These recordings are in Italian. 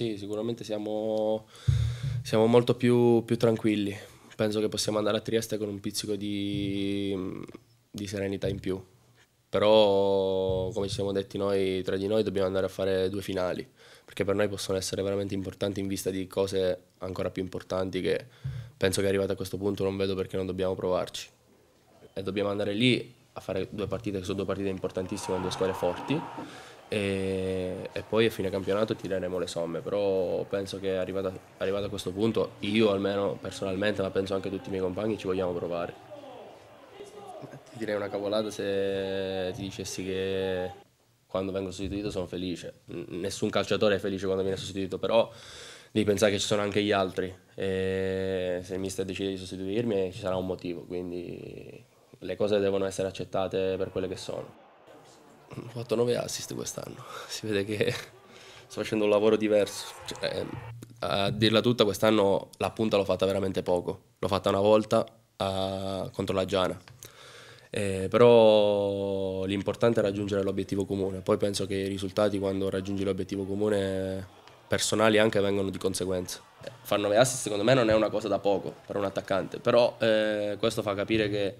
sì, sicuramente siamo, siamo molto più, più, tranquilli. Penso che possiamo andare a Trieste con un pizzico di, di serenità in più. Però, come ci siamo detti noi, tra di noi, dobbiamo andare a fare due finali, perché per noi possono essere veramente importanti in vista di cose ancora più importanti che penso che arrivato a questo punto non vedo perché non dobbiamo provarci. E dobbiamo andare lì a fare due partite che sono due partite importantissime con due squadre forti e, e, poi a fine campionato tireremo le somme, però penso che arrivato, arrivato a questo punto, io almeno personalmente, ma penso anche tutti i miei compagni, ci vogliamo provare. Ti direi una cavolata se ti dicessi che quando vengo sostituito sono felice. Nessun calciatore è felice quando viene sostituito, però devi pensare che ci sono anche gli altri. E se il mister decide di sostituirmi ci sarà un motivo, quindi le cose devono essere accettate per quelle che sono ho fatto 9 assist quest'anno, si vede che sto facendo un lavoro diverso. Cioè, ehm, a dirla tutta, quest'anno la punta l'ho fatta veramente poco. L'ho fatta una volta a, contro la Giana. Eh, però l'importante è raggiungere l'obiettivo comune. Poi penso che i risultati, quando raggiungi l'obiettivo comune, personali anche vengono di conseguenza. Eh, Far 9 assist, secondo me, non è una cosa da poco per un attaccante. Però eh, questo fa capire che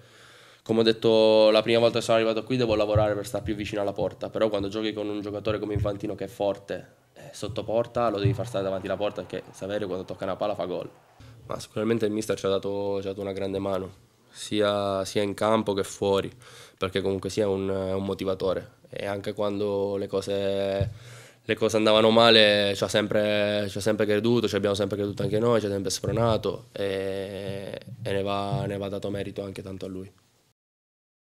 come ho detto la prima volta che sono arrivato qui devo lavorare per stare più vicino alla porta, però quando giochi con un giocatore come Infantino che è forte è eh, sotto porta lo devi far stare davanti alla porta perché Saverio quando tocca una palla fa gol. Ma sicuramente il mister ci ha dato, ci ha dato una grande mano, sia, sia, in campo che fuori, perché comunque sia un, un motivatore e anche quando le cose, le cose andavano male ci ha sempre, ci ha sempre creduto, ci abbiamo sempre creduto anche noi, ci ha sempre spronato e, e ne, va, ne va dato merito anche tanto a lui.